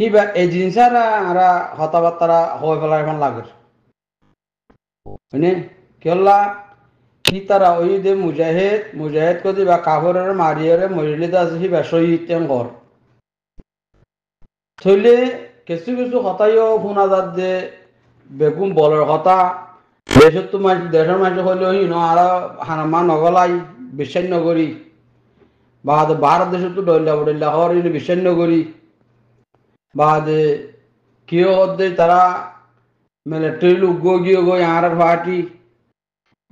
হিবার এই জিনিসের আমরা হতাবার্তারা হয়ে পেলার এখন লাগে কেলা কি তারা ওই দে মুজাহিদ মুজাহিদ কদি বা কাফরের মারিয়ারে মরিলে দাস হিবা শহীদ তেঙ্গর থইলে কিছু কিছু কথাইও শোনা যাত যে বেগুন বলের কথা দেশত তো মাছ দেশের মাছ হইলেও হিন আর হানামা নগলাই বিশ্বাস নগরী বা ভারত দেশত তো ডলিয়া বডলিয়া হর বিশ্বাস নগরী बाद कियो ओदे तरा मेले टेलु गोगियो गो यार फाटी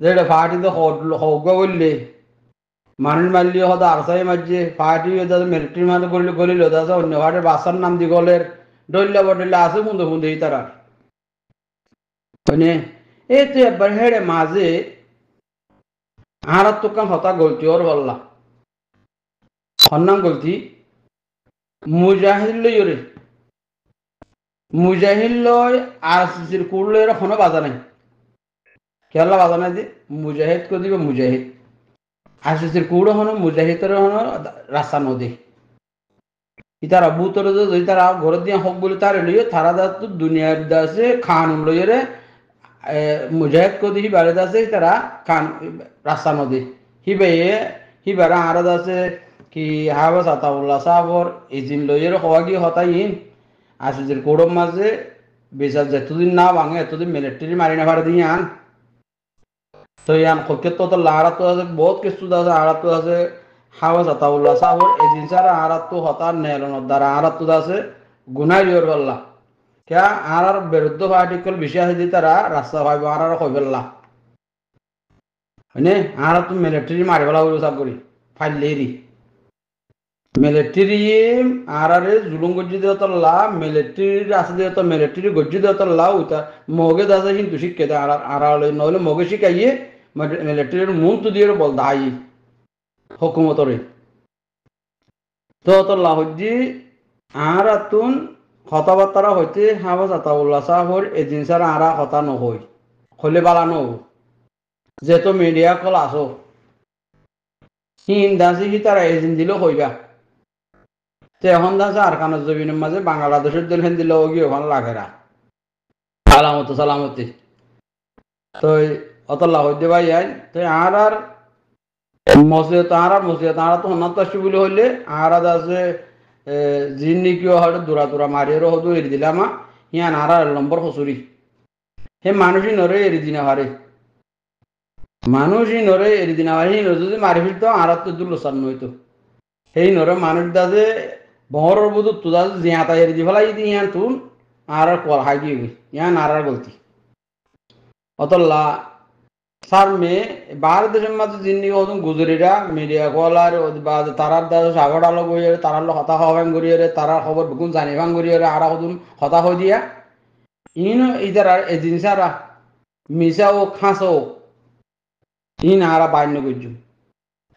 जेड फाटी तो होटल होगा बोले মানুষ মারলি হয়তো আরসাই মারছে ফাটি মিলিটারি মাঝে করলে গলিল দাদা অন্য ফাটে বাসার নাম দি গলের ডল্লা বডল্লা আছে বুন্দে বুন্দে তারা মানে এই তো একবার হেড়ে মাঝে আর তো কাম হতা গলতি ওর বললা সন্নাম গলতি মুজাহিদ লইরে মুজাহিল লয় আর সিসির কুড় লয়ের কোনো বাজা নাই কেলা বাজা নাই যে মুজাহিদ কো দিবে মুজাহিদ আর সিসির কুড় হন মুজাহিদের হন রাস্তা নদী ইতারা বুতরে যদি তারা ঘর দিয়ে হক বলে তারে লইয়ে তারা দা তো দুনিয়ার দাসে খানুন লইয়ে রে মুজাহিদ কো দিহি বারে দাসে তারা খান রাস্তা নদী হিবে হিবারা আর দাসে কি হাবাস আতাউল্লাহ সাহর ইজিন লইয়ে হওয়া গিয়ে হতাইন আসিজের কোড়ম মাঝে বিচার যেতদিন না ভাঙে এতদিন মিলিটারি মারি না দিয়ে আন তো ইয়ান খোকে তো তো আছে বহুত কিছু আছে আড়াতো আছে হাওয়াজ আতাউল্লাহ সাহর এই জিনিসার আড়াতো হতার নেলনের দ্বারা আড়াতো আছে গুনাই জোর বললা কেয়া আর বিরুদ্ধ পার্টিকল বিশ্বাস দি তারা রাস্তা ভাইব আর কই বললা হয়নে আর তুমি মিলিটারি মারিবলা বলে সব করি ফাইলেরি মিলিটারিম আর আর জুলুম গজ্জি দেওয়াতল্লা মিলিটারির আছে দেওয়াত মিলিটারি গজ্জি দেওয়াতল্লা উতা মগে দাদা কিন্তু শিক্ষে আর আর নহলে মগে শিখাইয়ে মিলিটারির মুখ তো দিয়ে বল দাই হকুমতরে দেওয়াতল্লা হজ্জি আর আতুন কথাবার্তারা হইতে হাবাস আতাউল্লা সাহর এজেন্সার আরা কথা নহয় হলে বালা নহ যেহেতু মিডিয়া কল আসো হিন্দাসি সি তারা এজেন্ট দিলেও হইবা এখন দাসে আর কানো মাঝে বাংলাদেশের দল ফেন দিলে গিয়ে ওখানে লাগেরা সালামত সালামতি তো অতলা হইতে ভাই আই তো আর আর মসজিদ আর আর মসজিদ আর তো অনাথ আসি বলে হইলে আর আর আছে জিন নিকিও হয়তো দূরা দূরা মারিয়ারও হতো এরি দিলাম ইয়ান আর হে মানুষই নরে এরি দিনে হারে মানুষই নরে এরি দিনে হারে যদি মারি ফিরতো আর তো দূর লোসান সেই নরে মানুষ দাদে বহরর বুধু তুদাল জিয়া তাইর জিভালাই দি ইয়ান হ্যাঁ তুন আর কল হাগি ইয়ান আর গলতি অতল্লা সার মে বার দেশের মাঝে জিন্দি হতুন গুজরিরা মিডিয়া কল কলার বাদ তারার দাদা সাগর আলো গই গড়িয়ে তারার হতা হওয়াং গড়িয়ে তারার খবর বুকুন বেগুন জানিবাং গড়িয়ে আর হতুন হতা হয়ে দিয়া ইন ইদার আর জিনিসারা মিসা ও খাঁসো ইন আর বাইন্য গুজু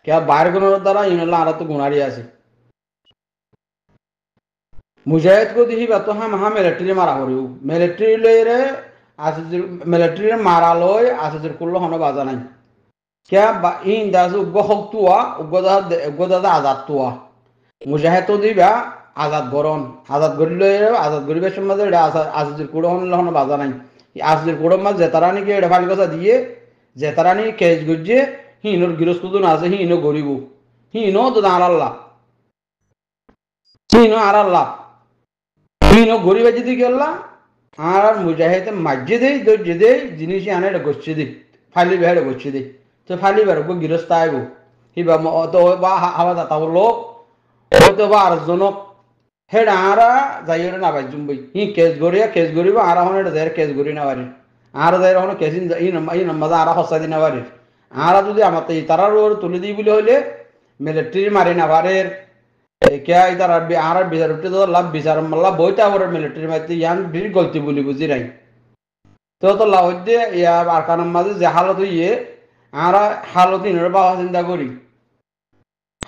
কে বাইর গুণের দ্বারা ইন আর তো গুণারি আছে মুজাহিদ গদিহি হা মাহা মিলিটারি মারা করিও মিলিটারি লইরে আসিজুর মিলিটারি মারা লই আসিজুর কুল্লো হন বাজা নাই কে বা ইন দাজ উগ্র হক তুয়া উগ্র দাদা উগ্র আজাদ তুয়া মুজাহিদ দিবা আজাদ গরণ আজাদ গড়ি লইরে আজাদ গরিবের সমাজে এটা আসিজুর কুড়ো হন হন বাজা নাই আসিজুর কুড়ো মা জেতারানি কি এটা ফালি কথা দিয়ে জেতারানি কেজ গুজে হিনোর গিরস্তুদন আছে হিনো গরিব হিনো তো দাঁড়াল্লা হিনো আড়াল্লা ನೀನು ಗುರಿ ಬಜ್ಜಿದಿಗೆಲ್ಲ ಆರ್ ಮುಜಾಹಿದ ಮಜ್ಜಿದೆ ದೊಜ್ಜಿದೆ ದಿನಿಸಿ ಅನ್ನ ಗೊಚ್ಚಿದೆ ফালি বেহারে গচ্ছিদি তো ফালি বেহারে গো গিরস্ত আইব হি বা তো বা হাওয়া দাতা লোক ও তো বা আরজনক হে ডাঁরা যাইও না বাই জুমবই হি কেস গরিয়া কেস গরিব আর হনে যাইর কেস গরি না বাড়ি আর যাইর হনে কেসিন ই নম্বা ই আর হসা দিন বাড়ি আর যদি আমার তারার তুলে দিই বলে হইলে মিলিটারি মারি না বাড়ির এতিয়া इधर अरबी आर बिजार उठे तो लब बिजार मतलब बहुत आवर मिलिट्री में यान भी गलती बोली बुझी नहीं तो যে হালত হৈয়ে আমরা হালত নির্বাহ চিন্তা কৰি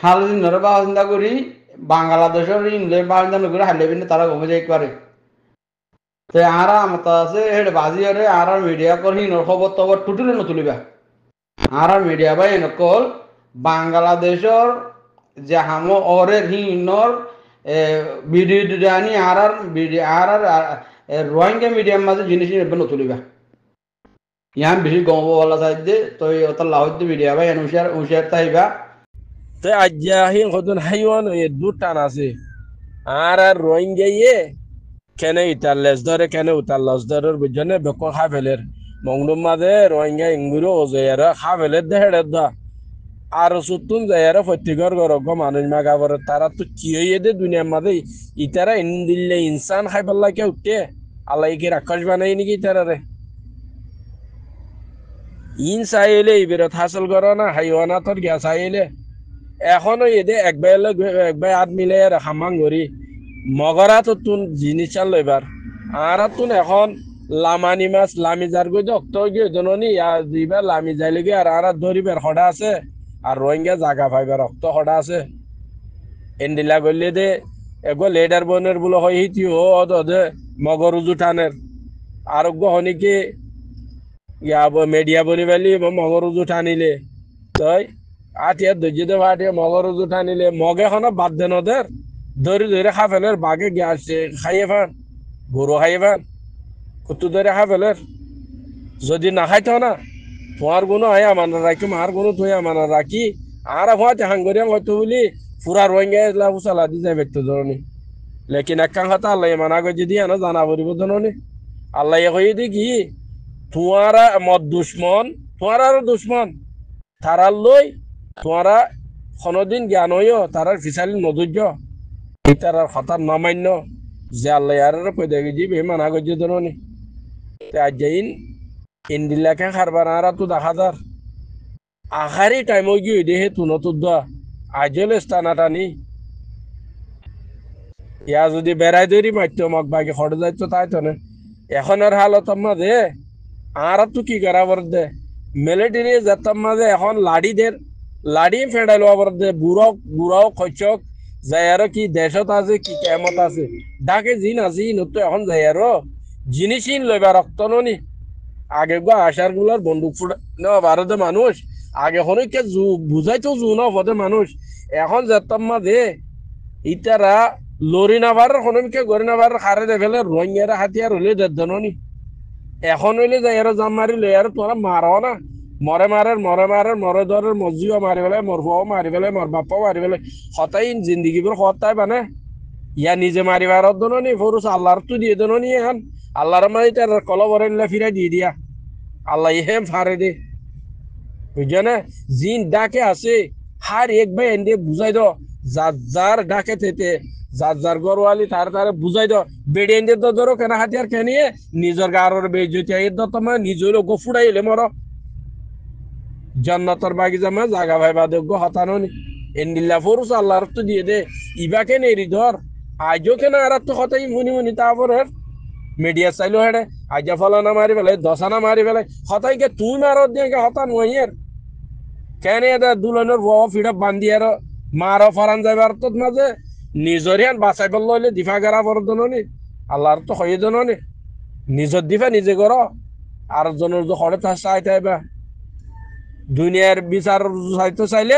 হালত নির্বাহ চিন্তা করি বাংলাদেশের ইংল্যান্ড বাংলাদেশ করে হালে বিনে তারা ঘুমে যাই পারে তো আমরা মত আছে হেড বাজি রে আমরা মিডিয়া করি খবৰ তবৰ টুটুলে নতুলিবা আমরা মিডিয়া ভাই নকল বাংলাদেশের যে হামো অরে হিনর বিডিডানি আর আর বিডি আর আর রোহিঙ্গা মিডিয়াম মাঝে জিনিস নেবেন তুলিবা ইয়ান বেশি গম বলা সাইদে তো অত দি মিডিয়া ভাই উশার উশার তাইবা তে আজ্জাহিন কতন হাইওয়ান এ দুটান আছে আর আর রোহিঙ্গা ইয়ে কেনে ইটার লেস ধরে কেনে উতার লস ধরে বুঝনে খা ফেলের মংলুম মাঝে রোহিঙ্গা ইঙ্গুরো খা খাবেলের দেহের দা আর সত্তন যাইয়ারা প্রত্যেকের ঘর মানুষ মাগা পরে তারা তো কি হইয়ে দে দুনিয়ার মাঝে ইতারা এন দিলে ইনসান খাই পাল্লা কে উঠে আলাই কি রাক্ষস বানাই নাকি ইতারা রে ইন চাইলে বিরত হাসল করো না হাইওয়ানা তোর গিয়া চাইলে এখনো এদে এক বাই এক বাই আট মিলে হামাং ঘুরি মগরা তো তুন জিনিস আন লইবার আর তুন এখন লামানি মাছ লামি যার গই দক্ত গিয়ে জননি আর দিবা লামি যাইলে গিয়ে আর আর ধরিবার হডা আছে আর রোহিঙ্গা জাগা ফাইবে রক্ত হঠাৎ আছে এন্ডিলা গলিয়ে দে এগো লেডার বনের বলে হয় হিতি ও দে মগর উজুঠানের আরোগ্য হনিকে ইয়া মেডিয়া বনি বেলি মগর উজুঠানিলে তই আটিয়া ধৈর্য দেব আটিয়া মগর উজুঠানিলে মগে হন বাদ দে ওদের ধরে ধরে খা ফেলের বাঘে গ্যাস খাইয়ে ফেন গরু খাইয়ে ফেন কুতু ধরে খা ফেলের যদি না খাইত না ফোয়ার গুণ হয় আমার রাখি মার গুণ থই আমার রাখি আর ফোয়াতে হাঙ্গরিয়া হয়তো বলি ফুরা রোহিঙ্গা লাভ চালা দি যাবে তো ধরনি লেকিন এক কথা আল্লাহ মানা করে যদি আনা জানা পড়িব ধরনি আল্লাহ কই দি কি তোমারা মত দুশ্মন তোমার আর দুশ্মন তারার লই তোমারা কোনোদিন জ্ঞান হইও তারার ফিসালি নধৈর্য তারার হতার নামান্য যে আল্লাহ আর কই দেখে দিবে মানা যে ধরনি আজ যাইন ইন্দিলাকে খারবার আরা তো দেখা যার আখারি টাইমও গিয়ে দেহে তুনো তুদা আজল স্থানা টানি ইয়া যদি বেড়াই ধরি মাত্য মগ বাকি হট যাইতো তাই তো না এখন আর হালত মাঝে আর তো কি করাবার দে মিলিটারি যেতাম মাঝে এখন লাড়িদের লাড়ি ফেডাইল আবার দে বুড়ক বুড়াও খচক যাই আর কি দেশত আছে কি কেমত আছে ডাকে জিন আছে নতো এখন যাই আর জিনিসই লইবা রক্ত নি আগে গো আশার গুলার বন্দুক ফুটা মানুষ আগে হনকে জু তো জু না হতে মানুষ এখন যেতাম দে ইতারা লরি নাবার হনকে গরি নাবার খারে দে ফেলে রোহিঙ্গারা হাতিয়ার হলে দেদননি এখন হইলে যাই আর জাম মারি লই আর তোরা মারাও না মরে মারে মরে মারে মরে দরের মসজিও মারি পেলাই মর বাও মারি পেলাই মর বাপাও মারি পেলাই হতাই জিন্দগিবোৰ সতাই মানে ইয়া নিজে মারিবার দননি ফরুস আল্লাহর তো দিয়ে দননি এখন আল্লাহর মানে তার ফিরাই দিয়ে দিয়া আল্লাহ ইহে ফারে দে বুঝছো না জিন ডাকে আছে হার এক ভাই এনে বুঝাই দো যার যার ডাকে থেতে যার যার গরওয়ালি তার তারে বুঝাই দো বেড়ে এনে তো ধরো কেন হাতিয়ার কেনিয়ে নিজের গারর বেজতি এর তো তোমার নিজের এলে মর জান্নাতর বাগিচা মা জাগা ভাই বাদগ্য হতানো নি এন্ডিল্লা ফরুস আল্লাহর তো দিয়ে দে ইবাকে নেরি ধর আজও কেন আর তো কথাই মুনি মুনি তারপরের মিডিয়া চাইলো হেডে আজ্ঞা ফলানা মারি পেলাই দশানা মারি ফেলে হতাইকে তুই মারত দিয়ে হতা নইয়ের কেন এটা দুলনের বহ ফিডপ বান্ধি আর মার ফরান যাইবার তোর মাঝে নিজরিয়ান বাঁচাই পেল হইলে দিফা গেরা বড় দননি আল্লাহর তো হয়ে দননি নিজর দিফা নিজে কর আর জনের তো হরে চাই থাইবা দুনিয়ার বিচার চাইতে চাইলে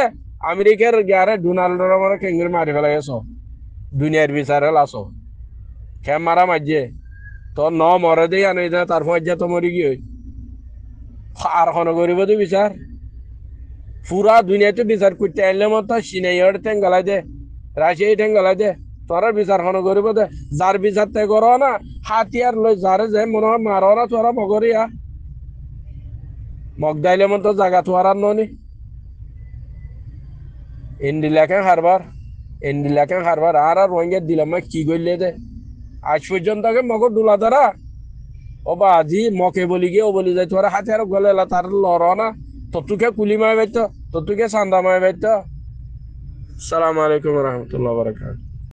আমেরিকার গিয়ারে ডোনাল্ড ট্রাম্পের খেঙ্গুর মারি ফেলাই আছো দুনিয়ার বিচারে লাসো খেম মারা মারিয়ে তো ন মরে দেই আনি দে তার ফজ্জা তো মরি গিয়ে আর খন করিব তুই বিচার পুরা দুনিয়াতে বিচার করতে আনলে মতো সিনাইয়ের ঠেং গলাই দে রাশিয়ায় ঠেং গলাই দে তোরা বিচার খন করিব দে যার বিচার তে কর না হাতিয়ার লই যারে যে মনে হয় মার না তোরা মগরিয়া মগ দাইলে মতো জায়গা তোহারার ননি এন্ডিলাকে হারবার এন্ডিলাকে হারবার আর আর রোহিঙ্গা দিলাম কি করলে দে আজ পর্যন্ত আগে মগ ডুলা তারা বা আজি মকে বলি গিয়ে ও বলি যাই তোর হাতে আর গলে তার লড় না ততুকে কুলি মারবে তো ততুকে চান্দা মারবে তো সালাম আলাইকুম রহমতুল্লাহ বারকাত